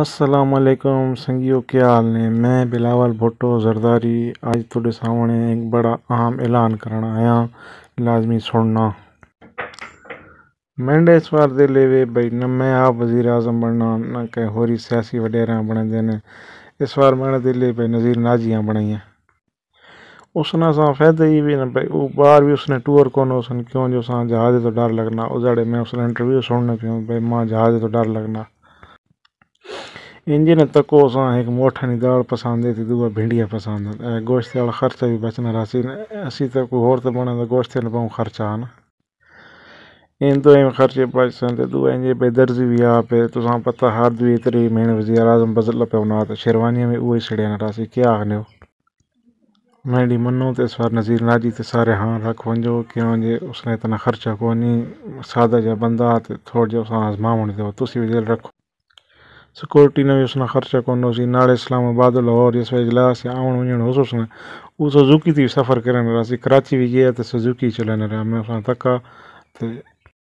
असलकम संगियों क्या हाल ने मैं बिलावल भुट्टो जरदारी आज थोड़े सामने एक बड़ा अहम ऐलान करण आया लाजमी सुनना मैंने इस बार दे लेवे भाई न मैं आप वजीर अजम बनना न कहीं होरी सियासी वडेरा बने ने इस बार मैंने दे ले भाई नज़ीर नाजियाँ बनाइया उसने सा फायदा ही भी ना भाई बार भी उसने टूर कौन उसन क्यों जो सा जहाज तो डर लगना उजाड़े मैं उसने इंटरव्यू सुनने क्यों भाई माँ जहाज तो डर लगना इंजन तको तो सां हिकु दाल पसंद है पसंदि भिंडिया पसंद आहिनि ऐं गोश्त वारा ख़र्च भी बचना रहासीं असीं त तो को होर तो बने त गोश्त न पाऊं ख़र्च न इन तो एम ख़र्चे पाकिस्तान ते दूआ इंजे बेदर्जी बि आहे पे तुसां तो पता हार दुई एतिरी महीने वज़ीर आज़म बज़ल पियो ना त शेरवानीअ में उहे छॾिया न रहासीं क्या आखने मेहंदी मनो ते सवार नज़ीर नाजी ते सारे हाँ रख वंजो क्यों जे उसने इतना खर्चा कोनी सादा जहा बंदा ते थोड़े जो असां आज़मावण थियो तुसी बि रखो सिक्योरिटी ने भी उसना ख़र्चा कोन हुसीं नाड़े इस्लामाबाद लाहौर इस इजलास या आवण वञणु उसने उहो सुज़ूकी सफ़र करणु कराची भी गिया त सुज़ूकी चलाइणु रहिया में असां थका त